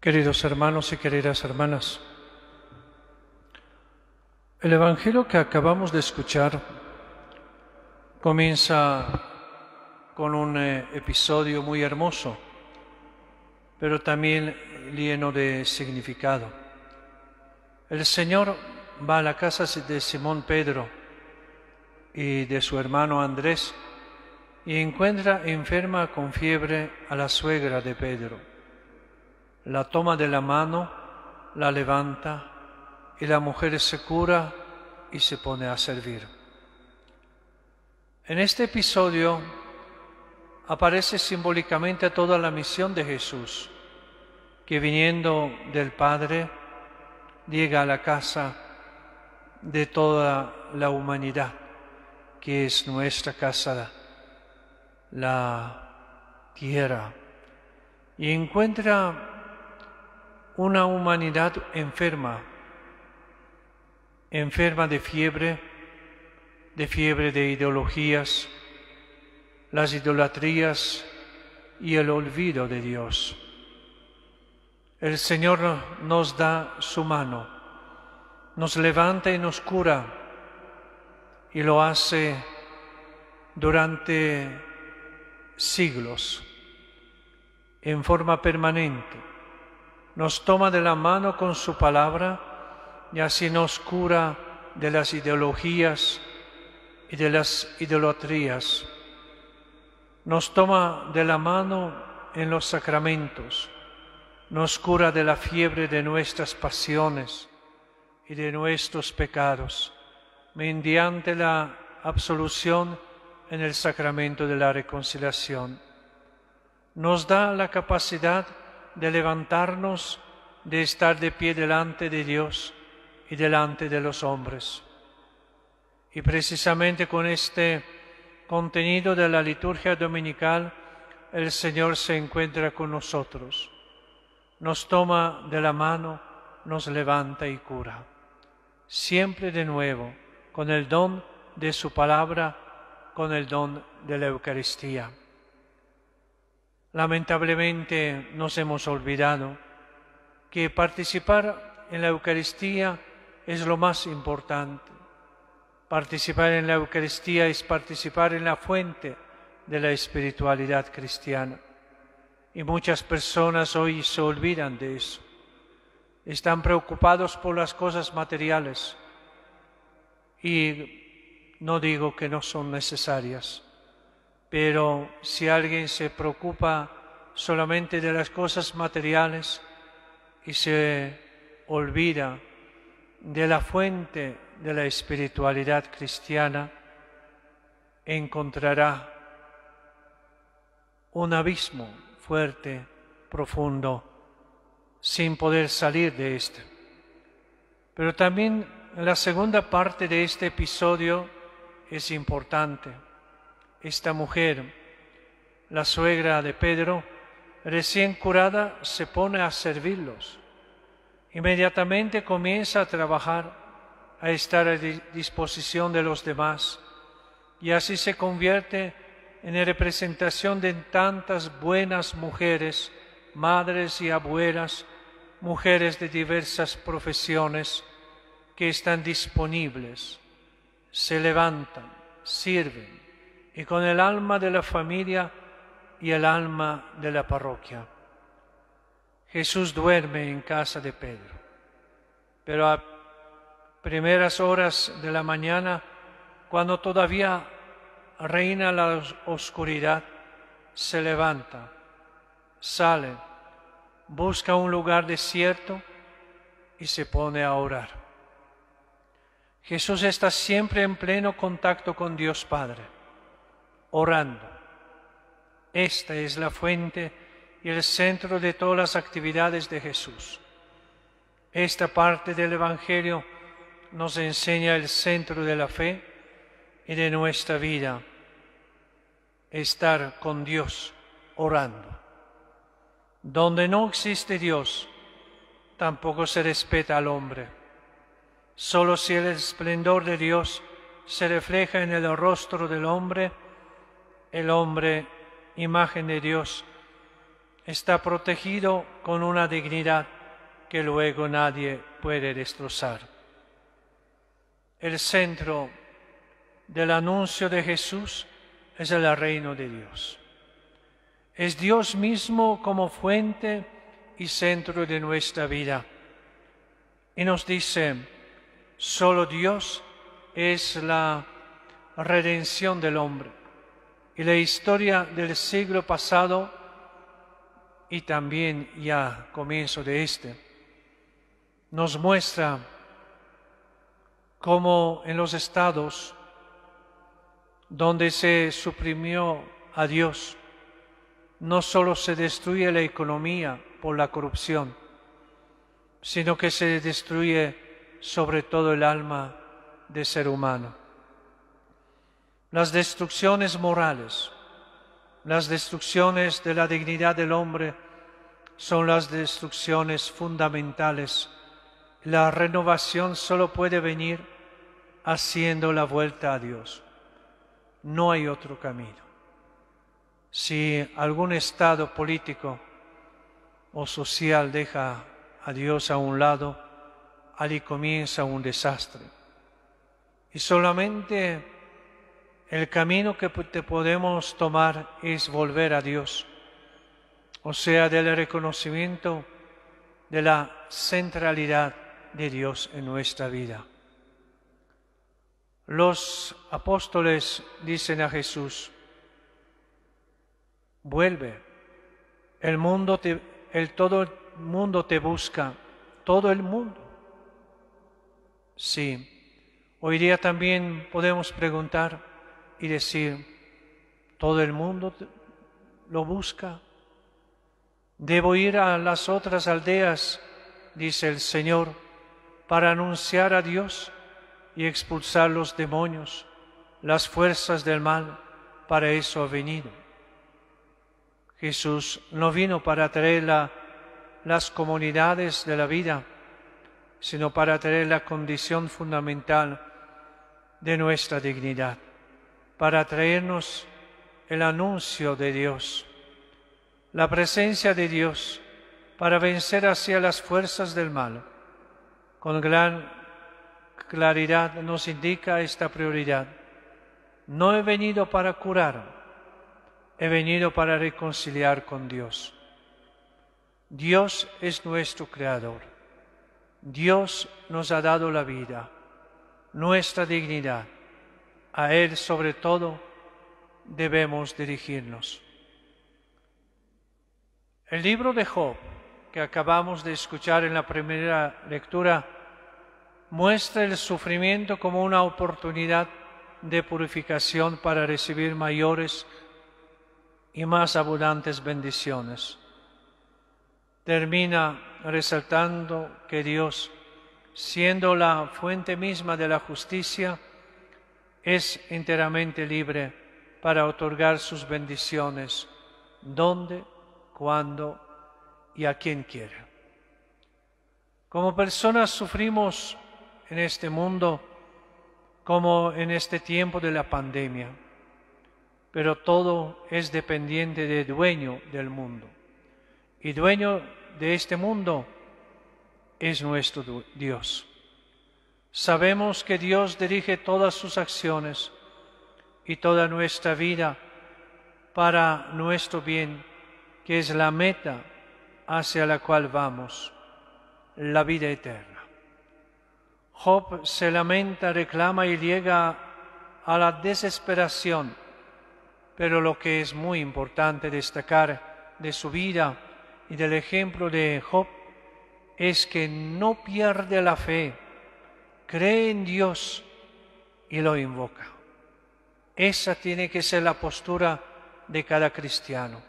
Queridos hermanos y queridas hermanas, el Evangelio que acabamos de escuchar comienza con un eh, episodio muy hermoso, pero también lleno de significado. El Señor va a la casa de Simón Pedro y de su hermano Andrés y encuentra enferma con fiebre a la suegra de Pedro la toma de la mano, la levanta y la mujer se cura y se pone a servir. En este episodio aparece simbólicamente toda la misión de Jesús, que viniendo del Padre llega a la casa de toda la humanidad, que es nuestra casa, la tierra, y encuentra una humanidad enferma, enferma de fiebre, de fiebre de ideologías, las idolatrías y el olvido de Dios. El Señor nos da su mano, nos levanta y nos cura, y lo hace durante siglos, en forma permanente nos toma de la mano con su palabra y así nos cura de las ideologías y de las idolatrías. Nos toma de la mano en los sacramentos, nos cura de la fiebre de nuestras pasiones y de nuestros pecados, mediante la absolución en el sacramento de la reconciliación. Nos da la capacidad de de levantarnos, de estar de pie delante de Dios y delante de los hombres. Y precisamente con este contenido de la liturgia dominical, el Señor se encuentra con nosotros, nos toma de la mano, nos levanta y cura. Siempre de nuevo, con el don de su palabra, con el don de la Eucaristía. Lamentablemente nos hemos olvidado que participar en la Eucaristía es lo más importante. Participar en la Eucaristía es participar en la fuente de la espiritualidad cristiana. Y muchas personas hoy se olvidan de eso. Están preocupados por las cosas materiales y no digo que no son necesarias pero si alguien se preocupa solamente de las cosas materiales y se olvida de la fuente de la espiritualidad cristiana, encontrará un abismo fuerte, profundo, sin poder salir de este. Pero también la segunda parte de este episodio es importante esta mujer, la suegra de Pedro, recién curada, se pone a servirlos. Inmediatamente comienza a trabajar, a estar a disposición de los demás, y así se convierte en representación de tantas buenas mujeres, madres y abuelas, mujeres de diversas profesiones que están disponibles, se levantan, sirven, y con el alma de la familia y el alma de la parroquia. Jesús duerme en casa de Pedro, pero a primeras horas de la mañana, cuando todavía reina la oscuridad, se levanta, sale, busca un lugar desierto y se pone a orar. Jesús está siempre en pleno contacto con Dios Padre orando. Esta es la fuente y el centro de todas las actividades de Jesús. Esta parte del Evangelio nos enseña el centro de la fe y de nuestra vida, estar con Dios orando. Donde no existe Dios, tampoco se respeta al hombre. Solo si el esplendor de Dios se refleja en el rostro del hombre, el hombre, imagen de Dios, está protegido con una dignidad que luego nadie puede destrozar. El centro del anuncio de Jesús es el reino de Dios. Es Dios mismo como fuente y centro de nuestra vida. Y nos dice, solo Dios es la redención del hombre y la historia del siglo pasado y también ya comienzo de este, nos muestra cómo en los estados donde se suprimió a Dios, no solo se destruye la economía por la corrupción, sino que se destruye sobre todo el alma del ser humano las destrucciones morales, las destrucciones de la dignidad del hombre son las destrucciones fundamentales. La renovación solo puede venir haciendo la vuelta a Dios. No hay otro camino. Si algún estado político o social deja a Dios a un lado, allí comienza un desastre. Y solamente el camino que te podemos tomar es volver a Dios, o sea, del reconocimiento de la centralidad de Dios en nuestra vida. Los apóstoles dicen a Jesús, vuelve, el mundo te, el, todo el mundo te busca, todo el mundo. Sí, hoy día también podemos preguntar, y decir, todo el mundo lo busca, debo ir a las otras aldeas, dice el Señor, para anunciar a Dios y expulsar los demonios, las fuerzas del mal, para eso ha venido. Jesús no vino para traer las comunidades de la vida, sino para traer la condición fundamental de nuestra dignidad para traernos el anuncio de Dios, la presencia de Dios para vencer hacia las fuerzas del mal. Con gran claridad nos indica esta prioridad. No he venido para curar, he venido para reconciliar con Dios. Dios es nuestro creador. Dios nos ha dado la vida, nuestra dignidad a Él sobre todo debemos dirigirnos. El libro de Job, que acabamos de escuchar en la primera lectura, muestra el sufrimiento como una oportunidad de purificación para recibir mayores y más abundantes bendiciones. Termina resaltando que Dios, siendo la fuente misma de la justicia, es enteramente libre para otorgar sus bendiciones donde, cuando y a quien quiera. Como personas sufrimos en este mundo, como en este tiempo de la pandemia, pero todo es dependiente del dueño del mundo. Y dueño de este mundo es nuestro Dios. Sabemos que Dios dirige todas sus acciones y toda nuestra vida para nuestro bien, que es la meta hacia la cual vamos, la vida eterna. Job se lamenta, reclama y llega a la desesperación, pero lo que es muy importante destacar de su vida y del ejemplo de Job es que no pierde la fe, cree en Dios y lo invoca. Esa tiene que ser la postura de cada cristiano.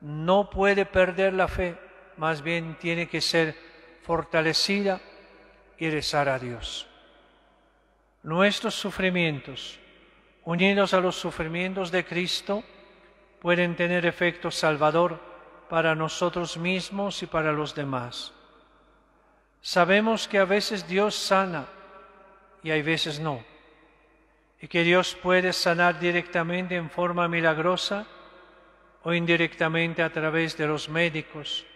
No puede perder la fe, más bien tiene que ser fortalecida y rezar a Dios. Nuestros sufrimientos, unidos a los sufrimientos de Cristo, pueden tener efecto salvador para nosotros mismos y para los demás. Sabemos que a veces Dios sana y hay veces no. Y que Dios puede sanar directamente en forma milagrosa o indirectamente a través de los médicos,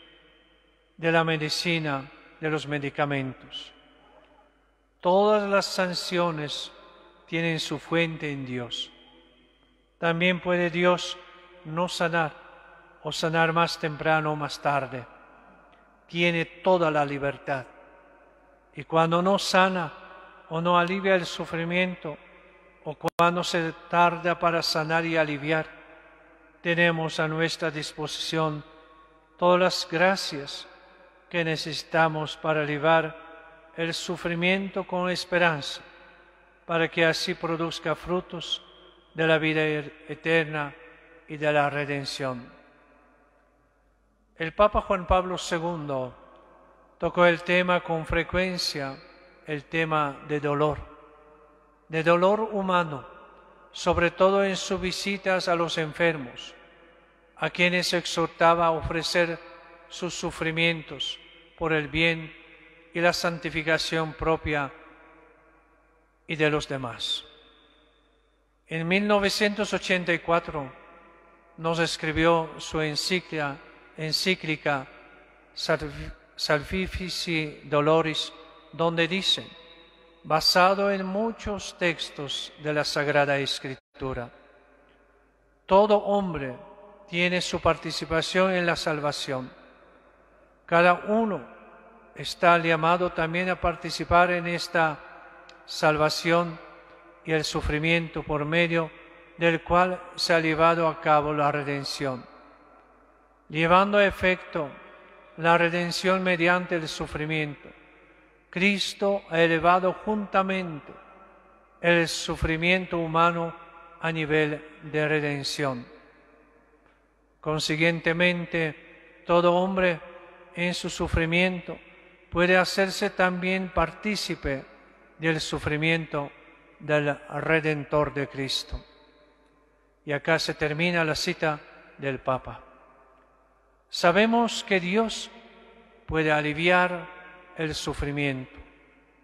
de la medicina, de los medicamentos. Todas las sanciones tienen su fuente en Dios. También puede Dios no sanar o sanar más temprano o más tarde. Tiene toda la libertad. Y cuando no sana, o no alivia el sufrimiento, o cuando se tarda para sanar y aliviar, tenemos a nuestra disposición todas las gracias que necesitamos para aliviar el sufrimiento con esperanza, para que así produzca frutos de la vida er-, eterna y de la redención. El Papa Juan Pablo II tocó el tema con frecuencia el tema de dolor, de dolor humano, sobre todo en sus visitas a los enfermos, a quienes exhortaba a ofrecer sus sufrimientos por el bien y la santificación propia y de los demás. En 1984 nos escribió su encíclica, encíclica Salvifici Doloris, donde dice, basado en muchos textos de la Sagrada Escritura, todo hombre tiene su participación en la salvación. Cada uno está llamado también a participar en esta salvación y el sufrimiento por medio del cual se ha llevado a cabo la redención. Llevando a efecto la redención mediante el sufrimiento, Cristo ha elevado juntamente el sufrimiento humano a nivel de redención. Consiguientemente, todo hombre en su sufrimiento puede hacerse también partícipe del sufrimiento del Redentor de Cristo. Y acá se termina la cita del Papa. Sabemos que Dios puede aliviar el sufrimiento.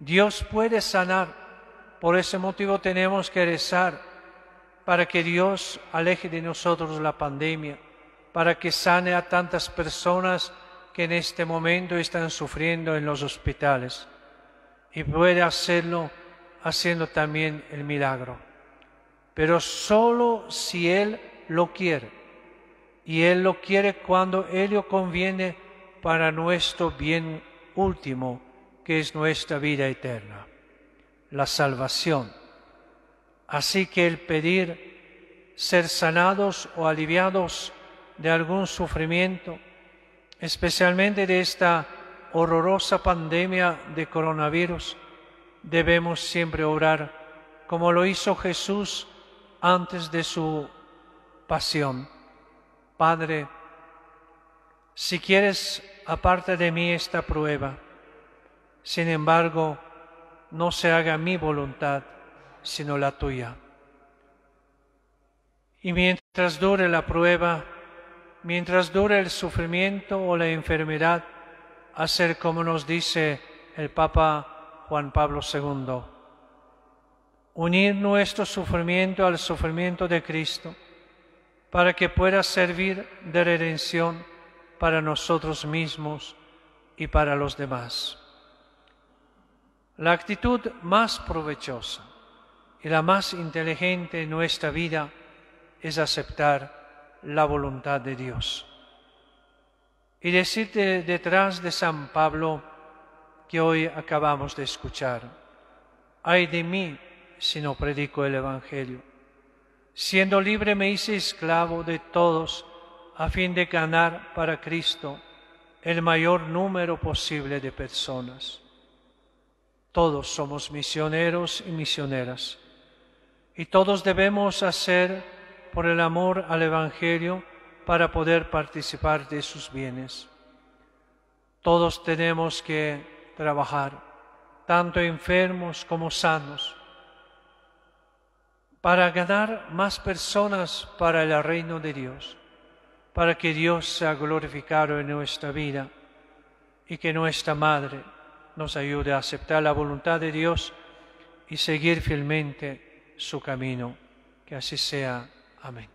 Dios puede sanar, por ese motivo tenemos que rezar para que Dios aleje de nosotros la pandemia, para que sane a tantas personas que en este momento están sufriendo en los hospitales y puede hacerlo haciendo también el milagro, pero solo si Él lo quiere y Él lo quiere cuando Él lo conviene para nuestro bien último que es nuestra vida eterna, la salvación. Así que el pedir ser sanados o aliviados de algún sufrimiento, especialmente de esta horrorosa pandemia de coronavirus, debemos siempre orar como lo hizo Jesús antes de su pasión. Padre, si quieres aparte de mí esta prueba. Sin embargo, no se haga mi voluntad, sino la tuya. Y mientras dure la prueba, mientras dure el sufrimiento o la enfermedad, hacer como nos dice el Papa Juan Pablo II. Unir nuestro sufrimiento al sufrimiento de Cristo para que pueda servir de redención para nosotros mismos y para los demás. La actitud más provechosa y la más inteligente en nuestra vida es aceptar la voluntad de Dios. Y decirte detrás de San Pablo que hoy acabamos de escuchar, ay de mí si no predico el Evangelio. Siendo libre me hice esclavo de todos a fin de ganar para Cristo el mayor número posible de personas. Todos somos misioneros y misioneras, y todos debemos hacer por el amor al Evangelio para poder participar de sus bienes. Todos tenemos que trabajar, tanto enfermos como sanos, para ganar más personas para el reino de Dios para que Dios sea glorificado en nuestra vida y que nuestra Madre nos ayude a aceptar la voluntad de Dios y seguir fielmente su camino. Que así sea. Amén.